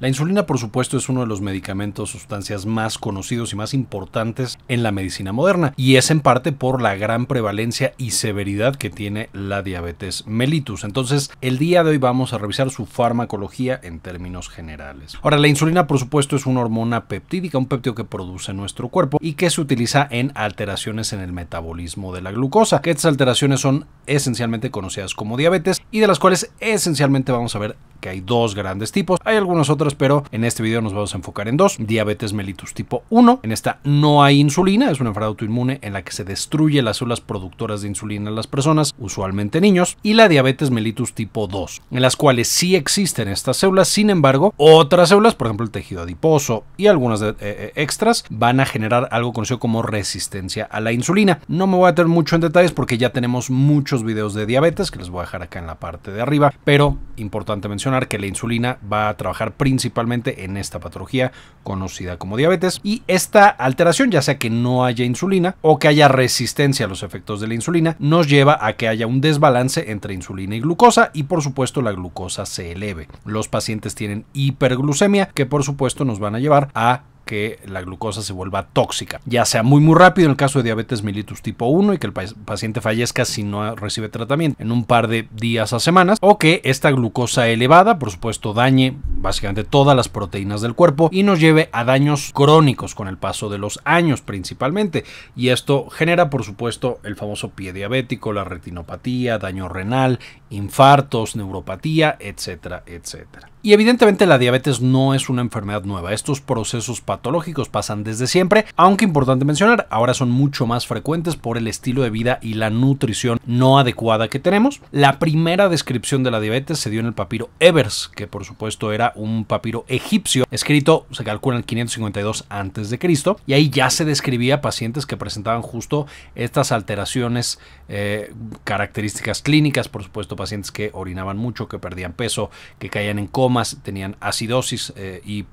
La insulina, por supuesto, es uno de los medicamentos, sustancias más conocidos y más importantes en la medicina moderna, y es en parte por la gran prevalencia y severidad que tiene la diabetes mellitus. Entonces, el día de hoy vamos a revisar su farmacología en términos generales. Ahora, la insulina, por supuesto, es una hormona peptídica, un péptido que produce nuestro cuerpo y que se utiliza en alteraciones en el metabolismo de la glucosa, estas alteraciones son esencialmente conocidas como diabetes y de las cuales esencialmente vamos a ver que hay dos grandes tipos. Hay algunas otras pero en este video nos vamos a enfocar en dos. Diabetes mellitus tipo 1. En esta no hay insulina, es una enfermedad autoinmune en la que se destruye las células productoras de insulina en las personas, usualmente niños, y la diabetes mellitus tipo 2, en las cuales sí existen estas células, sin embargo, otras células, por ejemplo el tejido adiposo y algunas eh, eh, extras, van a generar algo conocido como resistencia a la insulina. No me voy a meter mucho en detalles porque ya tenemos muchos videos de diabetes que les voy a dejar acá en la parte de arriba, pero importante mencionar que la insulina va a trabajar principalmente principalmente en esta patología conocida como diabetes. Y esta alteración, ya sea que no haya insulina o que haya resistencia a los efectos de la insulina, nos lleva a que haya un desbalance entre insulina y glucosa y por supuesto la glucosa se eleve. Los pacientes tienen hiperglucemia que por supuesto nos van a llevar a que la glucosa se vuelva tóxica, ya sea muy muy rápido en el caso de diabetes mellitus tipo 1 y que el paciente fallezca si no recibe tratamiento en un par de días a semanas, o que esta glucosa elevada, por supuesto, dañe básicamente todas las proteínas del cuerpo y nos lleve a daños crónicos con el paso de los años principalmente, y esto genera, por supuesto, el famoso pie diabético, la retinopatía, daño renal, infartos, neuropatía, etcétera, etcétera. Y evidentemente la diabetes no es una enfermedad nueva, estos procesos patológicos pasan desde siempre, aunque importante mencionar, ahora son mucho más frecuentes por el estilo de vida y la nutrición no adecuada que tenemos. La primera descripción de la diabetes se dio en el papiro Evers, que por supuesto era un papiro egipcio, escrito, se calcula en 552 a.C., y ahí ya se describía pacientes que presentaban justo estas alteraciones, eh, características clínicas, por supuesto pacientes que orinaban mucho, que perdían peso, que caían en coma, más tenían acidosis eh, y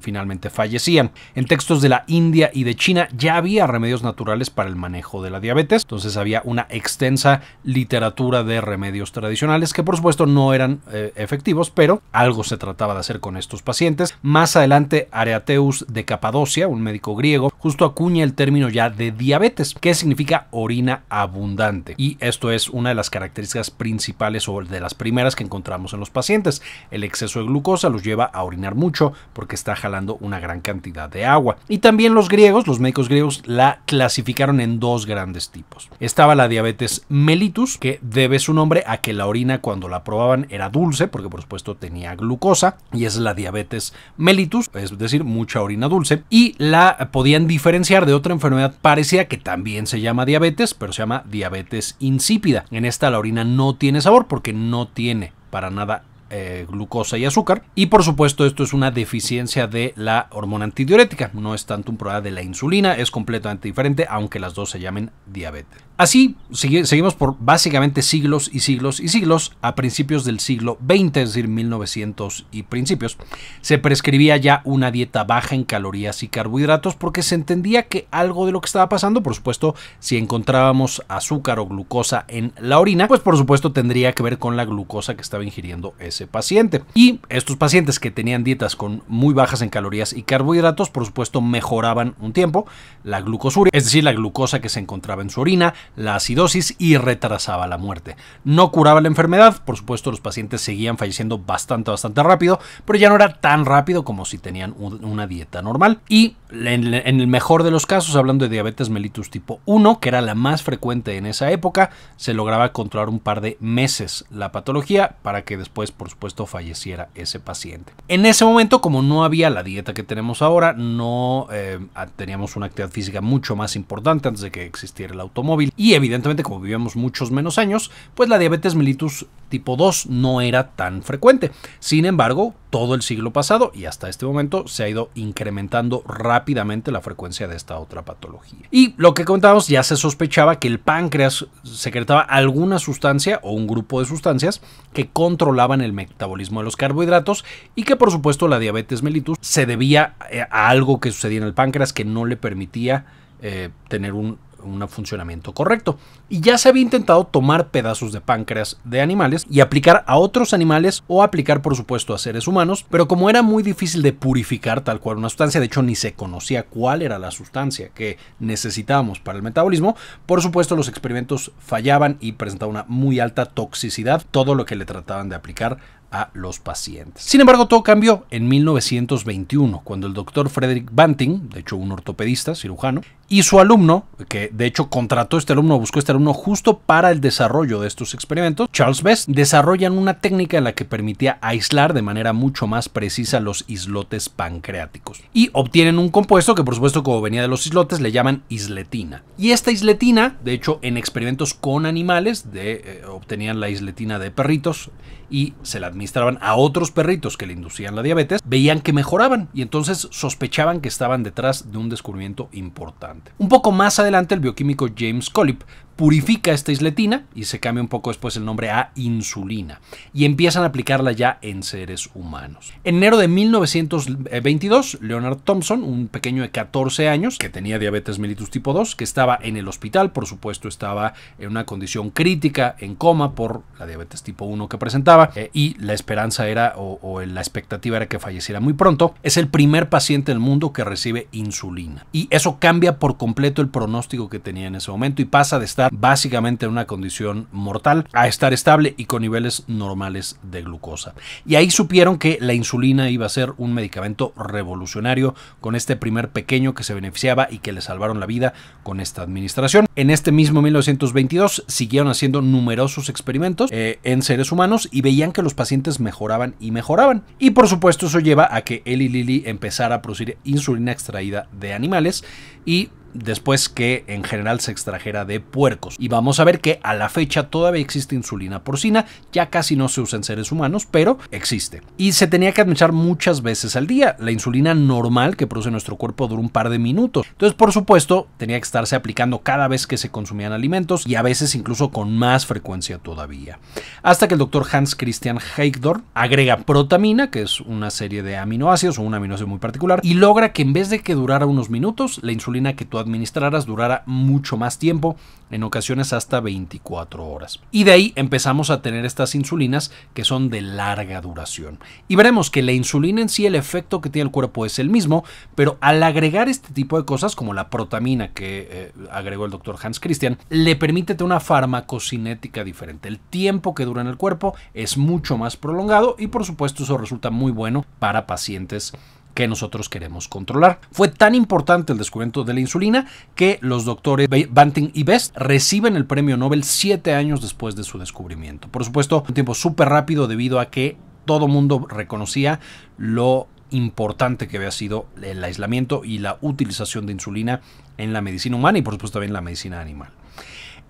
finalmente fallecían. En textos de la India y de China ya había remedios naturales para el manejo de la diabetes, entonces había una extensa literatura de remedios tradicionales que por supuesto no eran eh, efectivos, pero algo se trataba de hacer con estos pacientes. Más adelante, Areateus de Capadocia, un médico griego, justo acuña el término ya de diabetes, que significa orina abundante. Y esto es una de las características principales o de las primeras que encontramos en los pacientes, el exceso de glucosa los lleva a orinar mucho porque está jalando una gran cantidad de agua. Y también los griegos, los médicos griegos, la clasificaron en dos grandes tipos. Estaba la diabetes mellitus, que debe su nombre a que la orina cuando la probaban era dulce, porque por supuesto tenía glucosa, y es la diabetes mellitus, es decir, mucha orina dulce, y la podían diferenciar de otra enfermedad parecida que también se llama diabetes, pero se llama diabetes insípida. En esta la orina no tiene sabor porque no tiene para nada eh, glucosa y azúcar. Y por supuesto esto es una deficiencia de la hormona antidiurética, no es tanto un problema de la insulina, es completamente diferente, aunque las dos se llamen diabetes. Así seguimos por básicamente siglos y siglos y siglos. A principios del siglo XX, es decir, 1900 y principios, se prescribía ya una dieta baja en calorías y carbohidratos porque se entendía que algo de lo que estaba pasando, por supuesto, si encontrábamos azúcar o glucosa en la orina, pues por supuesto tendría que ver con la glucosa que estaba ingiriendo ese paciente. Y estos pacientes que tenían dietas con muy bajas en calorías y carbohidratos, por supuesto, mejoraban un tiempo la glucosuria, es decir, la glucosa que se encontraba en su orina la acidosis y retrasaba la muerte. No curaba la enfermedad, por supuesto los pacientes seguían falleciendo bastante, bastante rápido, pero ya no era tan rápido como si tenían una dieta normal. Y en el mejor de los casos, hablando de diabetes mellitus tipo 1, que era la más frecuente en esa época, se lograba controlar un par de meses la patología para que después, por supuesto, falleciera ese paciente. En ese momento, como no había la dieta que tenemos ahora, no eh, teníamos una actividad física mucho más importante antes de que existiera el automóvil y evidentemente, como vivíamos muchos menos años, pues la diabetes mellitus tipo 2 no era tan frecuente. Sin embargo, todo el siglo pasado y hasta este momento se ha ido incrementando rápidamente la frecuencia de esta otra patología. Y lo que contamos, ya se sospechaba que el páncreas secretaba alguna sustancia o un grupo de sustancias que controlaban el metabolismo de los carbohidratos y que por supuesto la diabetes mellitus se debía eh, a algo que sucedía en el páncreas que no le permitía eh, tener un un funcionamiento correcto. Y ya se había intentado tomar pedazos de páncreas de animales y aplicar a otros animales o aplicar por supuesto a seres humanos, pero como era muy difícil de purificar tal cual una sustancia, de hecho ni se conocía cuál era la sustancia que necesitábamos para el metabolismo, por supuesto los experimentos fallaban y presentaba una muy alta toxicidad todo lo que le trataban de aplicar a los pacientes. Sin embargo, todo cambió en 1921, cuando el doctor Frederick Banting, de hecho un ortopedista, cirujano, y su alumno, que de hecho contrató a este alumno, buscó a este alumno justo para el desarrollo de estos experimentos, Charles Best, desarrollan una técnica en la que permitía aislar de manera mucho más precisa los islotes pancreáticos. Y obtienen un compuesto que por supuesto como venía de los islotes le llaman isletina. Y esta isletina, de hecho en experimentos con animales, de, eh, obtenían la isletina de perritos y se la administraban a otros perritos que le inducían la diabetes, veían que mejoraban y entonces sospechaban que estaban detrás de un descubrimiento importante. Un poco más adelante, el bioquímico James Collip purifica esta isletina y se cambia un poco después el nombre a insulina y empiezan a aplicarla ya en seres humanos. En enero de 1922, Leonard Thompson, un pequeño de 14 años que tenía diabetes mellitus tipo 2, que estaba en el hospital, por supuesto estaba en una condición crítica, en coma por la diabetes tipo 1 que presentaba eh, y la esperanza era o, o la expectativa era que falleciera muy pronto, es el primer paciente del mundo que recibe insulina y eso cambia por completo el pronóstico que tenía en ese momento y pasa de estar básicamente en una condición mortal a estar estable y con niveles normales de glucosa. Y ahí supieron que la insulina iba a ser un medicamento revolucionario con este primer pequeño que se beneficiaba y que le salvaron la vida con esta administración. En este mismo 1922 siguieron haciendo numerosos experimentos eh, en seres humanos y veían que los pacientes mejoraban y mejoraban. Y por supuesto eso lleva a que Eli Lilly empezara a producir insulina extraída de animales y después que en general se extrajera de puercos. Y vamos a ver que a la fecha todavía existe insulina porcina, ya casi no se usa en seres humanos, pero existe. Y se tenía que administrar muchas veces al día. La insulina normal que produce nuestro cuerpo dura un par de minutos. Entonces, por supuesto, tenía que estarse aplicando cada vez que se consumían alimentos y a veces incluso con más frecuencia todavía. Hasta que el doctor Hans Christian Heikdor agrega protamina, que es una serie de aminoácidos o un aminoácido muy particular, y logra que en vez de que durara unos minutos, la insulina que tú administraras durará mucho más tiempo, en ocasiones hasta 24 horas. Y de ahí empezamos a tener estas insulinas que son de larga duración. Y veremos que la insulina en sí, el efecto que tiene el cuerpo es el mismo, pero al agregar este tipo de cosas como la protamina que eh, agregó el doctor Hans Christian, le permite tener una farmacocinética diferente. El tiempo que dura en el cuerpo es mucho más prolongado y por supuesto eso resulta muy bueno para pacientes que nosotros queremos controlar. Fue tan importante el descubrimiento de la insulina que los doctores Banting y Best reciben el premio Nobel siete años después de su descubrimiento. Por supuesto, un tiempo súper rápido debido a que todo mundo reconocía lo importante que había sido el aislamiento y la utilización de insulina en la medicina humana y por supuesto también en la medicina animal.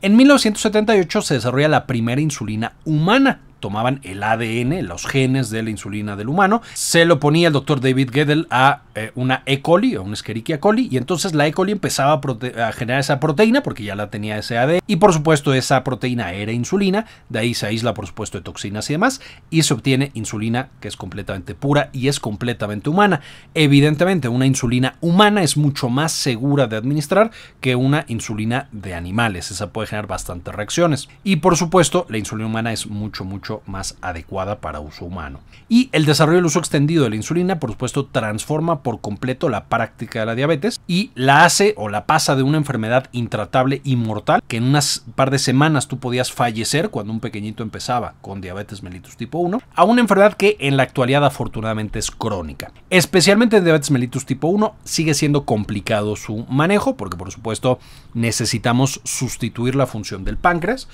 En 1978 se desarrolla la primera insulina humana, tomaban el ADN, los genes de la insulina del humano, se lo ponía el doctor David Geddel a eh, una E. coli, a una Escherichia coli, y entonces la E. coli empezaba a, generar esa proteína porque ya la tenía ese ADN, y por supuesto esa proteína era insulina, de ahí se aísla por supuesto de toxinas y demás, y se obtiene insulina que es completamente pura y es completamente humana. Evidentemente una insulina humana es mucho más segura de administrar que una insulina de animales, esa puede generar bastantes reacciones, y por supuesto la insulina humana es mucho, mucho más adecuada para uso humano. Y el desarrollo del uso extendido de la insulina, por supuesto, transforma por completo la práctica de la diabetes y la hace o la pasa de una enfermedad intratable y mortal, que en unas par de semanas tú podías fallecer cuando un pequeñito empezaba con diabetes mellitus tipo 1, a una enfermedad que en la actualidad afortunadamente es crónica. Especialmente en diabetes mellitus tipo 1 sigue siendo complicado su manejo porque por supuesto necesitamos sustituir la función del páncreas,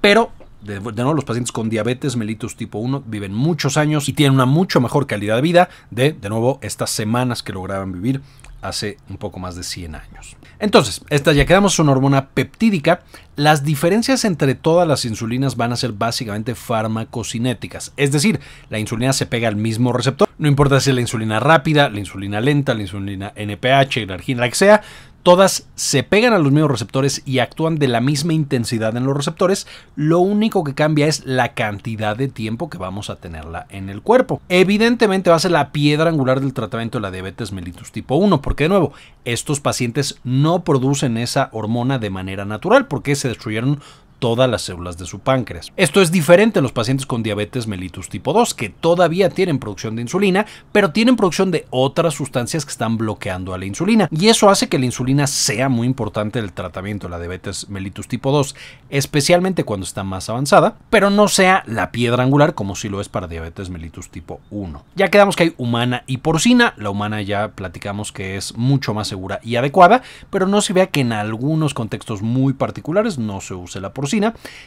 pero de, nuevo, los pacientes con diabetes mellitus tipo 1 viven muchos años y tienen una mucho mejor calidad de vida de, de nuevo, estas semanas que lograban vivir hace un poco más de 100 años. Entonces, esta ya quedamos, es una hormona peptídica. Las diferencias entre todas las insulinas van a ser básicamente farmacocinéticas, es decir, la insulina se pega al mismo receptor, no importa si es la insulina rápida, la insulina lenta, la insulina NPH, la argina, la que sea, Todas se pegan a los mismos receptores y actúan de la misma intensidad en los receptores, lo único que cambia es la cantidad de tiempo que vamos a tenerla en el cuerpo. Evidentemente va a ser la piedra angular del tratamiento de la diabetes mellitus tipo 1, porque de nuevo, estos pacientes no producen esa hormona de manera natural porque se destruyeron todas las células de su páncreas. Esto es diferente en los pacientes con diabetes mellitus tipo 2, que todavía tienen producción de insulina, pero tienen producción de otras sustancias que están bloqueando a la insulina. Y eso hace que la insulina sea muy importante en el tratamiento de la diabetes mellitus tipo 2, especialmente cuando está más avanzada, pero no sea la piedra angular como si lo es para diabetes mellitus tipo 1. Ya quedamos que hay humana y porcina, la humana ya platicamos que es mucho más segura y adecuada, pero no se vea que en algunos contextos muy particulares no se use la porcina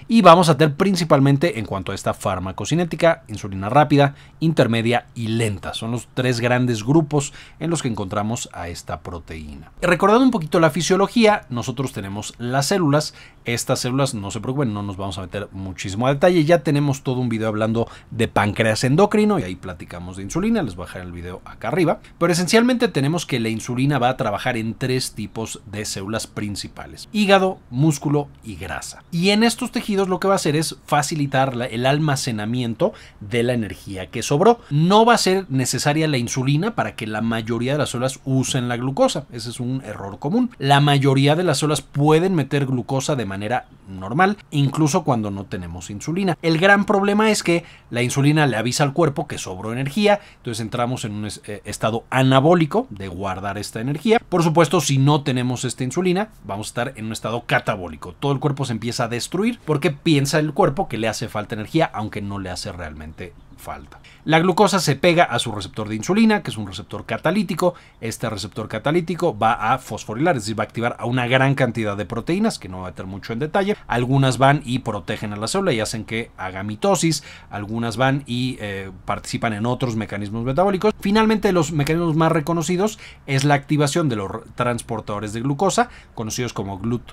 y vamos a tener principalmente en cuanto a esta farmacocinética, insulina rápida, intermedia y lenta. Son los tres grandes grupos en los que encontramos a esta proteína. Recordando un poquito la fisiología, nosotros tenemos las células. Estas células, no se preocupen, no nos vamos a meter muchísimo a detalle. Ya tenemos todo un video hablando de páncreas endocrino y ahí platicamos de insulina. Les voy a dejar el video acá arriba. Pero esencialmente tenemos que la insulina va a trabajar en tres tipos de células principales. Hígado, músculo y grasa. Y en estos tejidos lo que va a hacer es facilitar el almacenamiento de la energía que sobró. No va a ser necesaria la insulina para que la mayoría de las células usen la glucosa. Ese es un error común. La mayoría de las células pueden meter glucosa de manera normal, incluso cuando no tenemos insulina. El gran problema es que la insulina le avisa al cuerpo que sobró energía, entonces entramos en un eh, estado anabólico de guardar esta energía. Por supuesto, si no tenemos esta insulina, vamos a estar en un estado catabólico. Todo el cuerpo se empieza a destruir, porque piensa el cuerpo que le hace falta energía, aunque no le hace realmente falta. La glucosa se pega a su receptor de insulina, que es un receptor catalítico. Este receptor catalítico va a fosforilar, es decir, va a activar a una gran cantidad de proteínas, que no va a tener mucho en detalle. Algunas van y protegen a la célula y hacen que haga mitosis. Algunas van y eh, participan en otros mecanismos metabólicos. Finalmente, los mecanismos más reconocidos es la activación de los transportadores de glucosa, conocidos como GLUT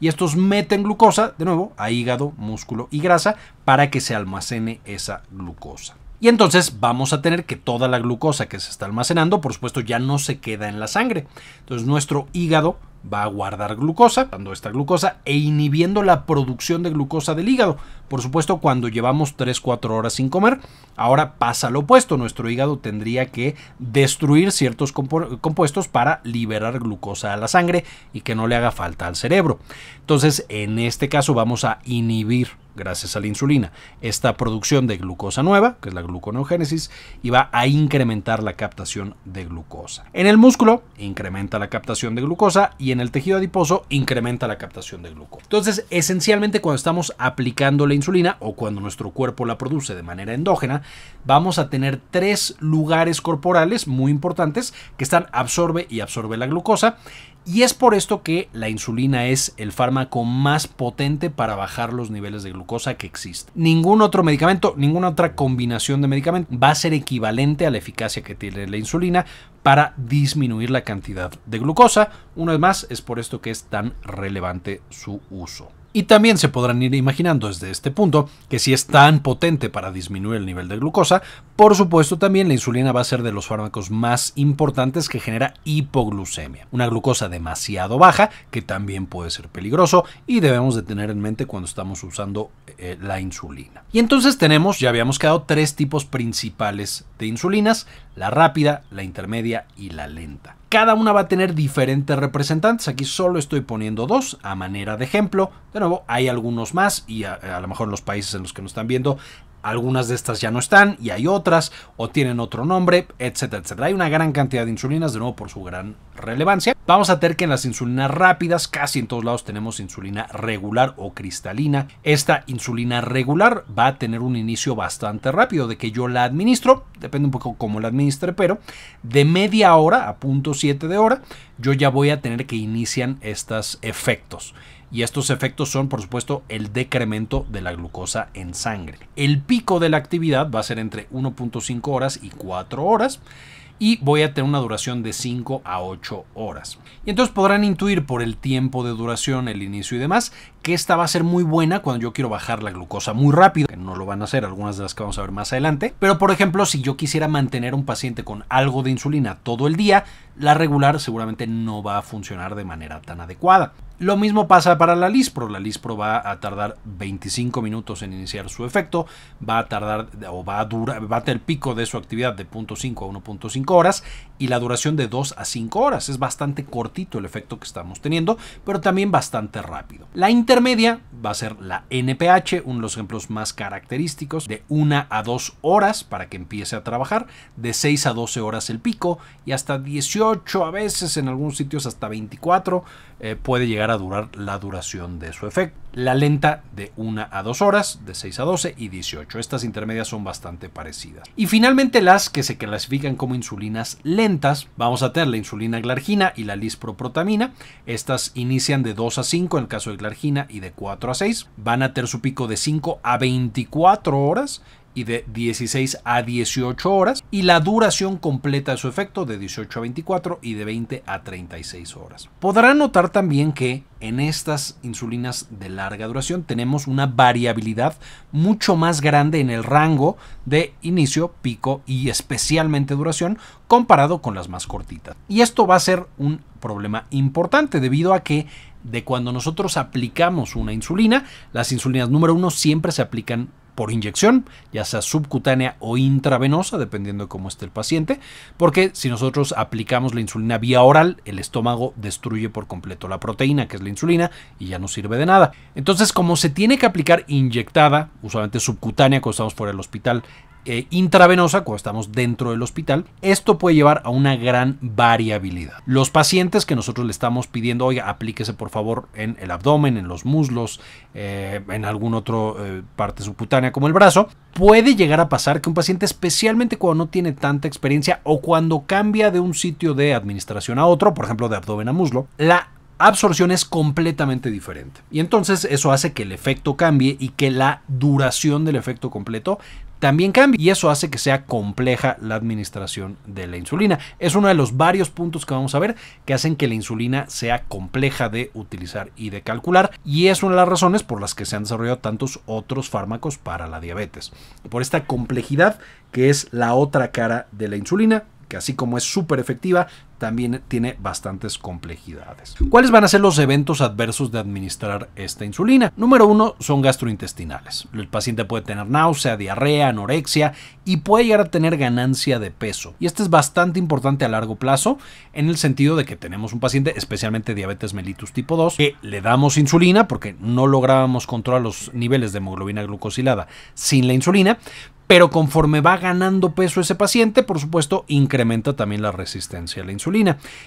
y estos meten glucosa, de nuevo, a hígado, músculo y grasa para que se almacene esa glucosa. Y entonces vamos a tener que toda la glucosa que se está almacenando, por supuesto, ya no se queda en la sangre. Entonces nuestro hígado va a guardar glucosa, dando esta glucosa e inhibiendo la producción de glucosa del hígado. Por supuesto, cuando llevamos 3-4 horas sin comer, ahora pasa lo opuesto, nuestro hígado tendría que destruir ciertos compuestos para liberar glucosa a la sangre y que no le haga falta al cerebro. Entonces, en este caso vamos a inhibir gracias a la insulina, esta producción de glucosa nueva, que es la gluconeogénesis, y va a incrementar la captación de glucosa. En el músculo incrementa la captación de glucosa y y en el tejido adiposo incrementa la captación de glucosa. Entonces, esencialmente cuando estamos aplicando la insulina o cuando nuestro cuerpo la produce de manera endógena, vamos a tener tres lugares corporales muy importantes que están absorbe y absorbe la glucosa y es por esto que la insulina es el fármaco más potente para bajar los niveles de glucosa que existe. Ningún otro medicamento, ninguna otra combinación de medicamentos va a ser equivalente a la eficacia que tiene la insulina para disminuir la cantidad de glucosa. Una vez más, es por esto que es tan relevante su uso. Y también se podrán ir imaginando desde este punto que si es tan potente para disminuir el nivel de glucosa, por supuesto también la insulina va a ser de los fármacos más importantes que genera hipoglucemia, una glucosa demasiado baja que también puede ser peligroso y debemos de tener en mente cuando estamos usando eh, la insulina. Y entonces tenemos, ya habíamos quedado, tres tipos principales de insulinas, la rápida, la intermedia y la lenta. Cada una va a tener diferentes representantes, aquí solo estoy poniendo dos a manera de ejemplo. De nuevo, hay algunos más y a, lo mejor los países en los que nos están viendo algunas de estas ya no están y hay otras, o tienen otro nombre, etcétera, etcétera. Hay una gran cantidad de insulinas, de nuevo por su gran relevancia. Vamos a tener que en las insulinas rápidas, casi en todos lados tenemos insulina regular o cristalina. Esta insulina regular va a tener un inicio bastante rápido de que yo la administro, depende un poco cómo la administre, pero de media hora a punto 7 de hora, yo ya voy a tener que inician estos efectos y estos efectos son por supuesto el decremento de la glucosa en sangre. El pico de la actividad va a ser entre 1.5 horas y 4 horas y voy a tener una duración de 5 a 8 horas. Y entonces podrán intuir por el tiempo de duración, el inicio y demás, que esta va a ser muy buena cuando yo quiero bajar la glucosa muy rápido, que no lo van a hacer algunas de las que vamos a ver más adelante, pero por ejemplo, si yo quisiera mantener a un paciente con algo de insulina todo el día, la regular seguramente no va a funcionar de manera tan adecuada. Lo mismo pasa para la Lispro. La Lispro va a tardar 25 minutos en iniciar su efecto, va a tardar o va a durar, va a tener pico de su actividad de 0.5 a 1.5 horas y la duración de 2 a 5 horas. Es bastante cortito el efecto que estamos teniendo, pero también bastante rápido intermedia va a ser la NPH, uno de los ejemplos más característicos, de 1 a 2 horas para que empiece a trabajar, de 6 a 12 horas el pico y hasta 18 a veces, en algunos sitios hasta 24 eh, puede llegar a durar la duración de su efecto. La lenta de 1 a 2 horas, de 6 a 12 y 18. Estas intermedias son bastante parecidas. Y finalmente las que se clasifican como insulinas lentas, vamos a tener la insulina glargina y la lisproprotamina. Estas inician de 2 a 5 en el caso de glargina y de 4 a 6. Van a tener su pico de 5 a 24 horas y de 16 a 18 horas y la duración completa de su efecto de 18 a 24 y de 20 a 36 horas. Podrán notar también que en estas insulinas de larga duración tenemos una variabilidad mucho más grande en el rango de inicio, pico y especialmente duración comparado con las más cortitas. Y esto va a ser un problema importante debido a que de cuando nosotros aplicamos una insulina, las insulinas número uno siempre se aplican por inyección, ya sea subcutánea o intravenosa, dependiendo de cómo esté el paciente, porque si nosotros aplicamos la insulina vía oral, el estómago destruye por completo la proteína, que es la insulina, y ya no sirve de nada. Entonces, como se tiene que aplicar inyectada, usualmente subcutánea cuando estamos fuera del hospital, eh, intravenosa, cuando estamos dentro del hospital, esto puede llevar a una gran variabilidad. Los pacientes que nosotros le estamos pidiendo, oiga, aplíquese por favor en el abdomen, en los muslos, eh, en alguna otra eh, parte subcutánea como el brazo, puede llegar a pasar que un paciente, especialmente cuando no tiene tanta experiencia o cuando cambia de un sitio de administración a otro, por ejemplo de abdomen a muslo, la absorción es completamente diferente. Y entonces eso hace que el efecto cambie y que la duración del efecto completo también cambia y eso hace que sea compleja la administración de la insulina. Es uno de los varios puntos que vamos a ver que hacen que la insulina sea compleja de utilizar y de calcular y es una de las razones por las que se han desarrollado tantos otros fármacos para la diabetes. Por esta complejidad que es la otra cara de la insulina que así como es súper efectiva, también tiene bastantes complejidades. ¿Cuáles van a ser los eventos adversos de administrar esta insulina? Número uno son gastrointestinales. El paciente puede tener náusea, diarrea, anorexia y puede llegar a tener ganancia de peso. Y este es bastante importante a largo plazo en el sentido de que tenemos un paciente, especialmente diabetes mellitus tipo 2, que le damos insulina porque no lográbamos controlar los niveles de hemoglobina glucosilada sin la insulina, pero conforme va ganando peso ese paciente, por supuesto, incrementa también la resistencia a la insulina.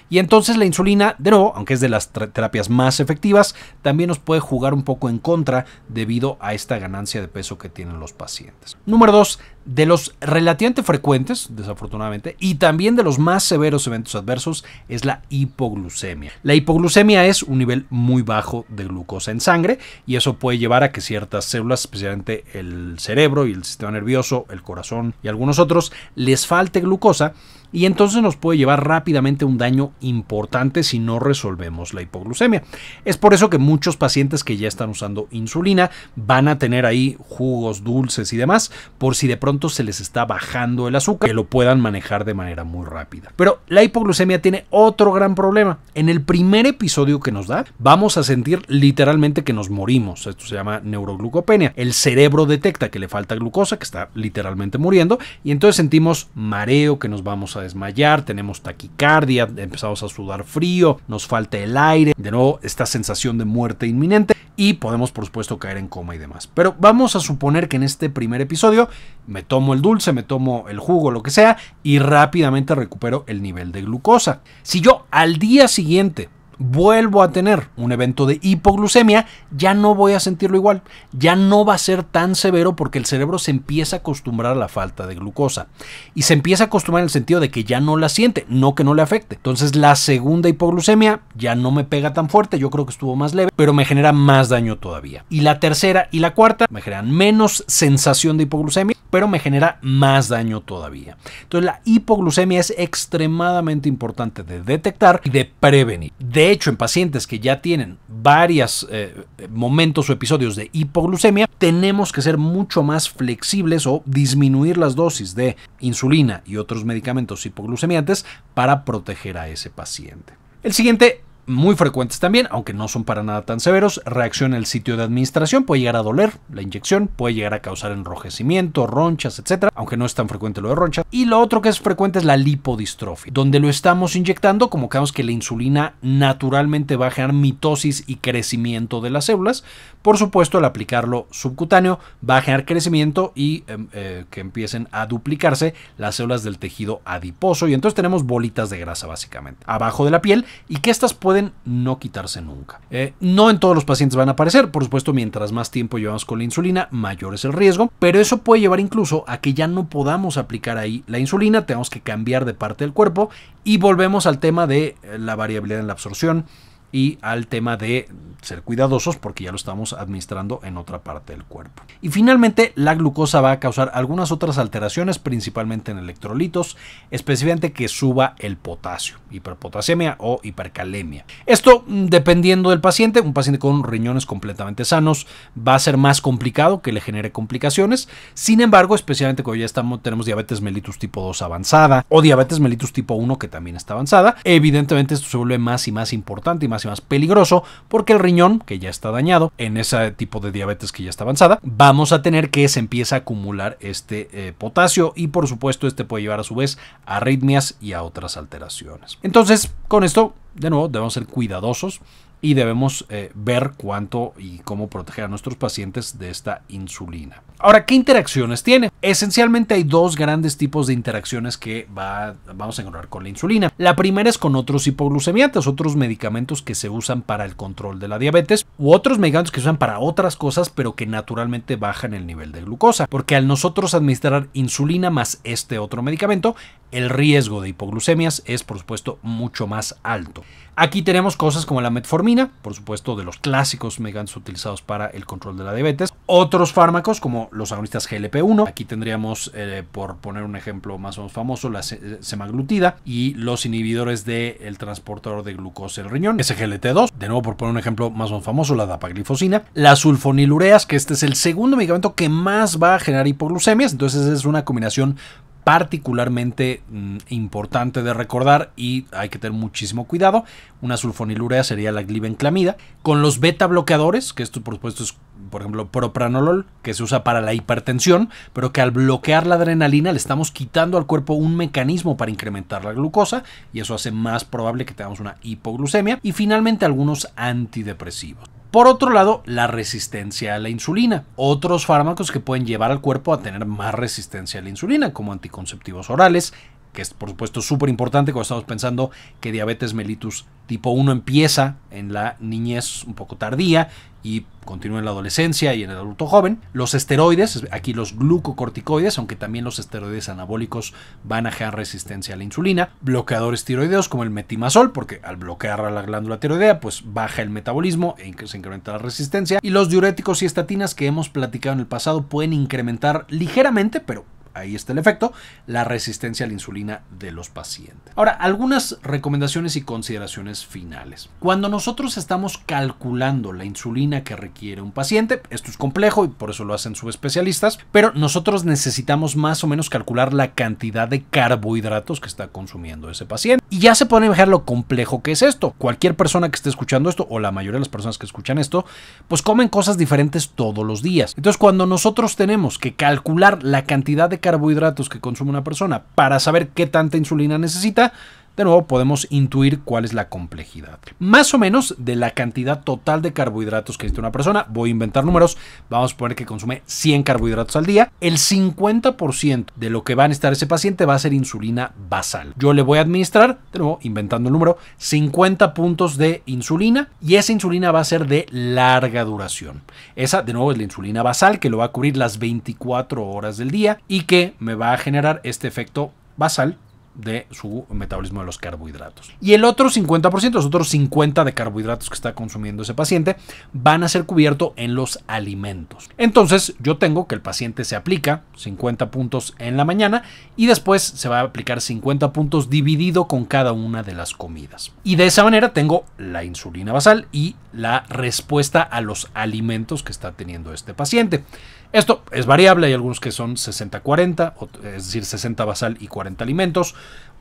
Y entonces la insulina, de nuevo, aunque es de las terapias más efectivas, también nos puede jugar un poco en contra debido a esta ganancia de peso que tienen los pacientes. Número dos, De los relativamente frecuentes, desafortunadamente, y también de los más severos eventos adversos es la hipoglucemia. La hipoglucemia es un nivel muy bajo de glucosa en sangre y eso puede llevar a que ciertas células, especialmente el cerebro y el sistema nervioso, el corazón y algunos otros, les falte glucosa y entonces nos puede llevar rápidamente un daño importante si no resolvemos la hipoglucemia. Es por eso que muchos pacientes que ya están usando insulina van a tener ahí jugos dulces y demás por si de pronto se les está bajando el azúcar, que lo puedan manejar de manera muy rápida. Pero la hipoglucemia tiene otro gran problema. En el primer episodio que nos da, vamos a sentir literalmente que nos morimos. Esto se llama neuroglucopenia. El cerebro detecta que le falta glucosa, que está literalmente muriendo, y entonces sentimos mareo, que nos vamos a desmayar, tenemos taquicardia, empezamos a sudar frío, nos falta el aire, de nuevo esta sensación de muerte inminente y podemos por supuesto caer en coma y demás. Pero vamos a suponer que en este primer episodio me tomo el dulce, me tomo el jugo, lo que sea, y rápidamente recupero el nivel de glucosa. Si yo al día siguiente vuelvo a tener un evento de hipoglucemia, ya no voy a sentirlo igual, ya no va a ser tan severo porque el cerebro se empieza a acostumbrar a la falta de glucosa y se empieza a acostumbrar en el sentido de que ya no la siente, no que no le afecte. Entonces la segunda hipoglucemia ya no me pega tan fuerte, yo creo que estuvo más leve, pero me genera más daño todavía. Y la tercera y la cuarta me generan menos sensación de hipoglucemia, pero me genera más daño todavía. Entonces la hipoglucemia es extremadamente importante de detectar y de prevenir hecho en pacientes que ya tienen varios eh, momentos o episodios de hipoglucemia, tenemos que ser mucho más flexibles o disminuir las dosis de insulina y otros medicamentos hipoglucemiantes para proteger a ese paciente. El siguiente muy frecuentes también, aunque no son para nada tan severos, reacciona el sitio de administración, puede llegar a doler la inyección, puede llegar a causar enrojecimiento, ronchas, etcétera, Aunque no es tan frecuente lo de ronchas. Y lo otro que es frecuente es la lipodistrofia, donde lo estamos inyectando, como caos que la insulina naturalmente va a generar mitosis y crecimiento de las células. Por supuesto, al aplicarlo subcutáneo va a generar crecimiento y em, eh, que empiecen a duplicarse las células del tejido adiposo. Y entonces tenemos bolitas de grasa básicamente abajo de la piel y que estas pueden pueden no quitarse nunca. Eh, no en todos los pacientes van a aparecer, por supuesto, mientras más tiempo llevamos con la insulina, mayor es el riesgo, pero eso puede llevar incluso a que ya no podamos aplicar ahí la insulina, tenemos que cambiar de parte del cuerpo y volvemos al tema de eh, la variabilidad en la absorción y al tema de ser cuidadosos porque ya lo estamos administrando en otra parte del cuerpo. Y finalmente, la glucosa va a causar algunas otras alteraciones, principalmente en electrolitos, especialmente que suba el potasio, hiperpotasemia o hipercalemia. Esto mm, dependiendo del paciente, un paciente con riñones completamente sanos va a ser más complicado que le genere complicaciones. Sin embargo, especialmente cuando ya estamos, tenemos diabetes mellitus tipo 2 avanzada o diabetes mellitus tipo 1 que también está avanzada, evidentemente esto se vuelve más y más importante y más más peligroso porque el riñón, que ya está dañado, en ese tipo de diabetes que ya está avanzada, vamos a tener que se empieza a acumular este eh, potasio y por supuesto este puede llevar a su vez a arritmias y a otras alteraciones. Entonces, con esto, de nuevo, debemos ser cuidadosos y debemos eh, ver cuánto y cómo proteger a nuestros pacientes de esta insulina. Ahora, ¿qué interacciones tiene? Esencialmente hay dos grandes tipos de interacciones que vamos a encontrar con la insulina. La primera es con otros hipoglucemiantes, otros medicamentos que se usan para el control de la diabetes u otros medicamentos que se usan para otras cosas pero que naturalmente bajan el nivel de glucosa. Porque al nosotros administrar insulina más este otro medicamento, el riesgo de hipoglucemias es por supuesto mucho más alto. Aquí tenemos cosas como la metformina, por supuesto de los clásicos medicamentos utilizados para el control de la diabetes, otros fármacos como los agonistas GLP-1, aquí tendríamos eh, por poner un ejemplo más o menos famoso la eh, semaglutida y los inhibidores del transportador de glucosa del riñón, SGLT2, de nuevo por poner un ejemplo más o menos famoso la dapaglifosina, las sulfonilureas, que este es el segundo medicamento que más va a generar hipoglucemias, entonces es una combinación particularmente mm, importante de recordar y hay que tener muchísimo cuidado. Una sulfonilurea sería la glibenclamida. Con los beta bloqueadores, que esto por supuesto es, por ejemplo, propranolol, que se usa para la hipertensión, pero que al bloquear la adrenalina le estamos quitando al cuerpo un mecanismo para incrementar la glucosa y eso hace más probable que tengamos una hipoglucemia. Y finalmente algunos antidepresivos. Por otro lado, la resistencia a la insulina. Otros fármacos que pueden llevar al cuerpo a tener más resistencia a la insulina, como anticonceptivos orales, que es por supuesto súper importante cuando estamos pensando que diabetes mellitus tipo 1 empieza en la niñez un poco tardía y continúa en la adolescencia y en el adulto joven. Los esteroides, aquí los glucocorticoides, aunque también los esteroides anabólicos van a generar resistencia a la insulina. Bloqueadores tiroideos como el metimazol, porque al bloquear a la glándula tiroidea, pues baja el metabolismo e se incrementa la resistencia. Y los diuréticos y estatinas que hemos platicado en el pasado pueden incrementar ligeramente, pero ahí está el efecto, la resistencia a la insulina de los pacientes. Ahora, algunas recomendaciones y consideraciones finales. Cuando nosotros estamos calculando la insulina que requiere un paciente, esto es complejo y por eso lo hacen subespecialistas, pero nosotros necesitamos más o menos calcular la cantidad de carbohidratos que está consumiendo ese paciente. Y ya se pueden imaginar lo complejo que es esto. Cualquier persona que esté escuchando esto, o la mayoría de las personas que escuchan esto, pues comen cosas diferentes todos los días. Entonces, cuando nosotros tenemos que calcular la cantidad de carbohidratos que consume una persona para saber qué tanta insulina necesita, de nuevo podemos intuir cuál es la complejidad. Más o menos de la cantidad total de carbohidratos que necesita una persona, voy a inventar números, vamos a poner que consume 100 carbohidratos al día, el 50% de lo que va a necesitar ese paciente va a ser insulina basal. Yo le voy a administrar, de nuevo inventando el número, 50 puntos de insulina y esa insulina va a ser de larga duración. Esa, de nuevo, es la insulina basal que lo va a cubrir las 24 horas del día y que me va a generar este efecto basal de su metabolismo de los carbohidratos. Y el otro 50%, los otros 50 de carbohidratos que está consumiendo ese paciente, van a ser cubiertos en los alimentos. Entonces, yo tengo que el paciente se aplica 50 puntos en la mañana y después se va a aplicar 50 puntos dividido con cada una de las comidas. Y de esa manera tengo la insulina basal y la respuesta a los alimentos que está teniendo este paciente. Esto es variable, hay algunos que son 60-40, es decir, 60 basal y 40 alimentos,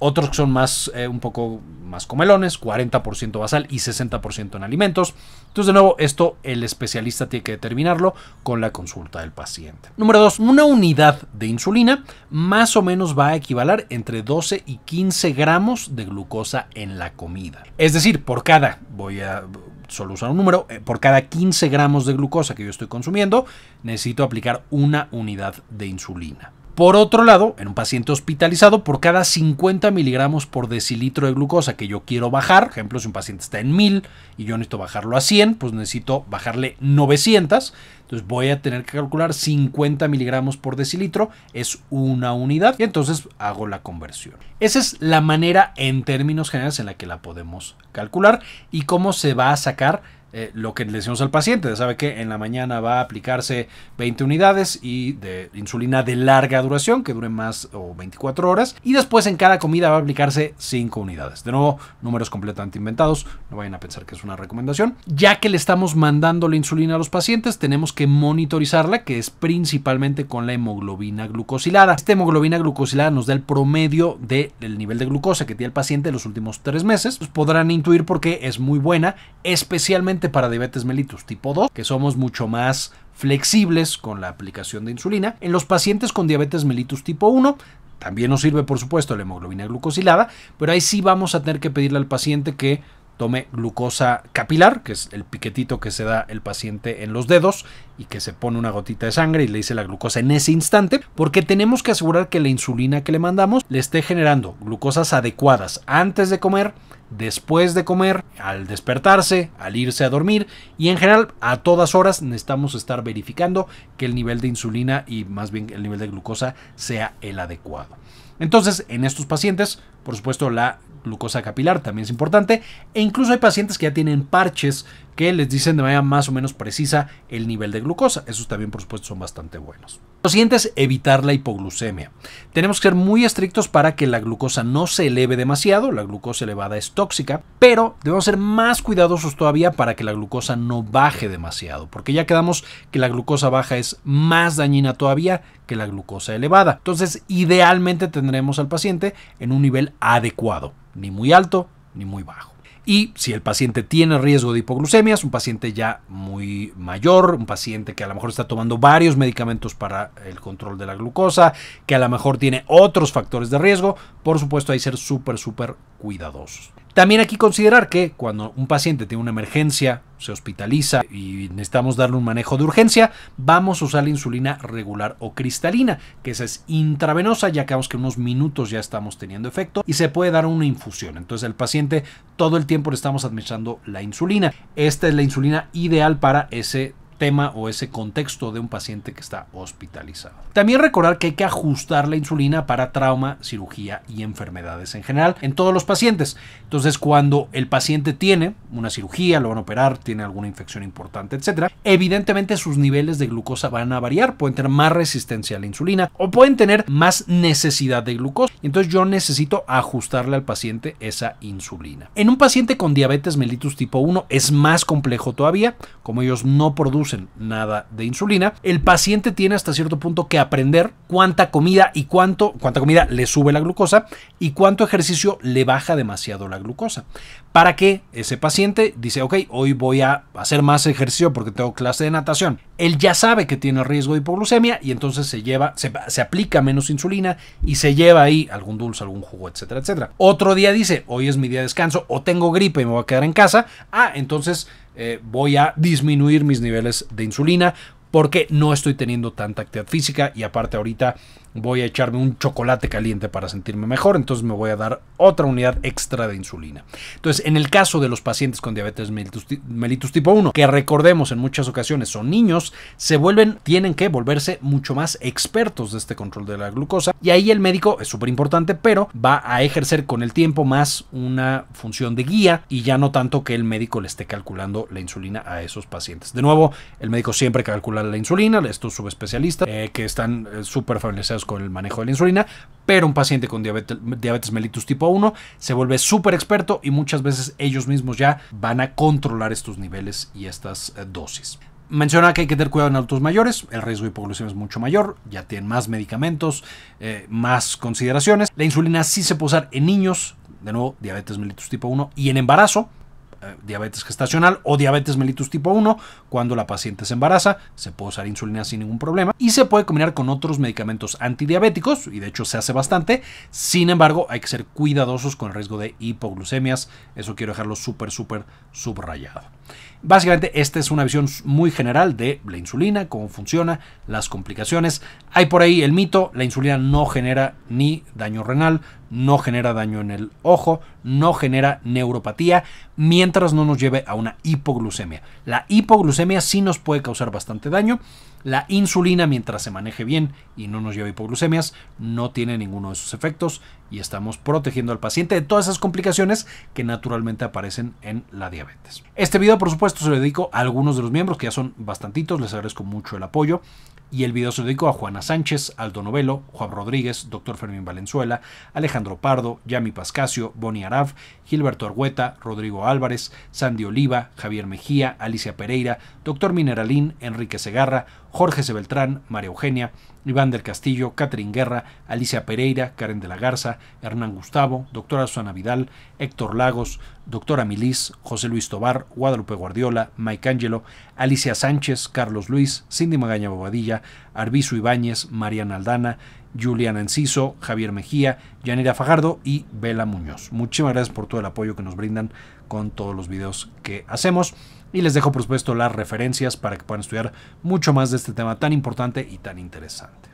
otros que son más, eh, un poco más comelones, 40% basal y 60% en alimentos. Entonces, de nuevo, esto el especialista tiene que determinarlo con la consulta del paciente. Número 2. Una unidad de insulina más o menos va a equivaler entre 12 y 15 gramos de glucosa en la comida. Es decir, por cada, voy a solo usar un número, eh, por cada 15 gramos de glucosa que yo estoy consumiendo, necesito aplicar una unidad de insulina. Por otro lado, en un paciente hospitalizado, por cada 50 miligramos por decilitro de glucosa que yo quiero bajar, ejemplo, si un paciente está en 1000 y yo necesito bajarlo a 100, pues necesito bajarle 900. Entonces voy a tener que calcular 50 miligramos por decilitro, es una unidad, y entonces hago la conversión. Esa es la manera en términos generales en la que la podemos calcular y cómo se va a sacar eh, lo que le decimos al paciente. sabe que en la mañana va a aplicarse 20 unidades y de insulina de larga duración, que dure más o 24 horas. Y después en cada comida va a aplicarse 5 unidades. De nuevo, números completamente inventados. No vayan a pensar que es una recomendación. Ya que le estamos mandando la insulina a los pacientes, tenemos que monitorizarla, que es principalmente con la hemoglobina glucosilada. Esta hemoglobina glucosilada nos da el promedio del nivel de glucosa que tiene el paciente en los últimos 3 meses. Pues podrán intuir por qué es muy buena, especialmente para diabetes mellitus tipo 2, que somos mucho más flexibles con la aplicación de insulina. En los pacientes con diabetes mellitus tipo 1, también nos sirve, por supuesto, la hemoglobina glucosilada, pero ahí sí vamos a tener que pedirle al paciente que tome glucosa capilar, que es el piquetito que se da el paciente en los dedos y que se pone una gotita de sangre y le dice la glucosa en ese instante, porque tenemos que asegurar que la insulina que le mandamos le esté generando glucosas adecuadas antes de comer, después de comer, al despertarse, al irse a dormir y en general a todas horas necesitamos estar verificando que el nivel de insulina y más bien el nivel de glucosa sea el adecuado. Entonces, en estos pacientes, por supuesto, la glucosa capilar, también es importante, e incluso hay pacientes que ya tienen parches que les dicen de manera más o menos precisa el nivel de glucosa. Esos también, por supuesto, son bastante buenos. Lo siguiente es evitar la hipoglucemia. Tenemos que ser muy estrictos para que la glucosa no se eleve demasiado, la glucosa elevada es tóxica, pero debemos ser más cuidadosos todavía para que la glucosa no baje demasiado, porque ya quedamos que la glucosa baja es más dañina todavía que la glucosa elevada. Entonces, idealmente tendremos al paciente en un nivel adecuado, ni muy alto ni muy bajo. Y si el paciente tiene riesgo de hipoglucemias, un paciente ya muy mayor, un paciente que a lo mejor está tomando varios medicamentos para el control de la glucosa, que a lo mejor tiene otros factores de riesgo, por supuesto hay que ser súper, súper cuidadosos. También aquí considerar que cuando un paciente tiene una emergencia, se hospitaliza y necesitamos darle un manejo de urgencia, vamos a usar la insulina regular o cristalina, que esa es intravenosa, ya que vamos que unos minutos ya estamos teniendo efecto y se puede dar una infusión. Entonces al paciente todo el tiempo le estamos administrando la insulina. Esta es la insulina ideal para ese tema o ese contexto de un paciente que está hospitalizado. También recordar que hay que ajustar la insulina para trauma, cirugía y enfermedades en general en todos los pacientes. Entonces, cuando el paciente tiene una cirugía, lo van a operar, tiene alguna infección importante, etcétera, evidentemente sus niveles de glucosa van a variar, pueden tener más resistencia a la insulina o pueden tener más necesidad de glucosa. Entonces, yo necesito ajustarle al paciente esa insulina. En un paciente con diabetes mellitus tipo 1 es más complejo todavía, como ellos no producen nada de insulina, el paciente tiene hasta cierto punto que aprender cuánta comida y cuánto, cuánta comida le sube la glucosa y cuánto ejercicio le baja demasiado la glucosa. Para que ese paciente dice, ok, hoy voy a hacer más ejercicio porque tengo clase de natación. Él ya sabe que tiene riesgo de hipoglucemia y entonces se lleva, se, se aplica menos insulina y se lleva ahí algún dulce, algún jugo, etcétera, etcétera. Otro día dice, hoy es mi día de descanso o tengo gripe y me voy a quedar en casa. Ah, entonces eh, voy a disminuir mis niveles de insulina porque no estoy teniendo tanta actividad física y aparte ahorita voy a echarme un chocolate caliente para sentirme mejor, entonces me voy a dar otra unidad extra de insulina. Entonces, en el caso de los pacientes con diabetes mellitus tipo 1, que recordemos en muchas ocasiones son niños, se vuelven, tienen que volverse mucho más expertos de este control de la glucosa y ahí el médico es súper importante, pero va a ejercer con el tiempo más una función de guía y ya no tanto que el médico le esté calculando la insulina a esos pacientes. De nuevo, el médico siempre calcula la insulina, estos subespecialistas eh, que están eh, súper familiarizados con el manejo de la insulina, pero un paciente con diabetes, diabetes mellitus tipo 1 se vuelve súper experto y muchas veces ellos mismos ya van a controlar estos niveles y estas eh, dosis. Menciona que hay que tener cuidado en adultos mayores, el riesgo de hipoglucemia es mucho mayor, ya tienen más medicamentos, eh, más consideraciones. La insulina sí se puede usar en niños, de nuevo, diabetes mellitus tipo 1 y en embarazo, eh, diabetes gestacional o diabetes mellitus tipo 1 cuando la paciente se embaraza, se puede usar insulina sin ningún problema y se puede combinar con otros medicamentos antidiabéticos y de hecho se hace bastante, sin embargo hay que ser cuidadosos con el riesgo de hipoglucemias, eso quiero dejarlo súper súper subrayado. Básicamente esta es una visión muy general de la insulina, cómo funciona, las complicaciones. Hay por ahí el mito, la insulina no genera ni daño renal, no genera daño en el ojo, no genera neuropatía, mientras no nos lleve a una hipoglucemia. La hipoglucemia sí nos puede causar bastante daño. La insulina, mientras se maneje bien y no nos lleve a hipoglucemias, no tiene ninguno de sus efectos y estamos protegiendo al paciente de todas esas complicaciones que naturalmente aparecen en la diabetes. Este video, por supuesto, se lo dedico a algunos de los miembros que ya son bastantitos, les agradezco mucho el apoyo. Y el video se lo dedico a Juana Sánchez, Aldo Novelo, Juan Rodríguez, Dr. Fermín Valenzuela, Alejandro Pardo, Yami Pascasio, Boni Araf, Gilberto Argueta, Rodrigo Álvarez, Sandy Oliva, Javier Mejía, Alicia Pereira, Doctor Mineralín, Enrique Segarra, Jorge Sebeltrán, María Eugenia, Iván del Castillo, Catherine Guerra, Alicia Pereira, Karen de la Garza, Hernán Gustavo, Doctora Suana Vidal, Héctor Lagos, Doctora Milis, José Luis Tobar, Guadalupe Guardiola, Mike Angelo, Alicia Sánchez, Carlos Luis, Cindy Magaña Bobadilla, Arbizu Ibáñez, Mariana Aldana, Juliana Enciso, Javier Mejía, Yanira Fajardo y Bela Muñoz. Muchísimas gracias por todo el apoyo que nos brindan con todos los videos que hacemos. Y les dejo por supuesto las referencias para que puedan estudiar mucho más de este tema tan importante y tan interesante.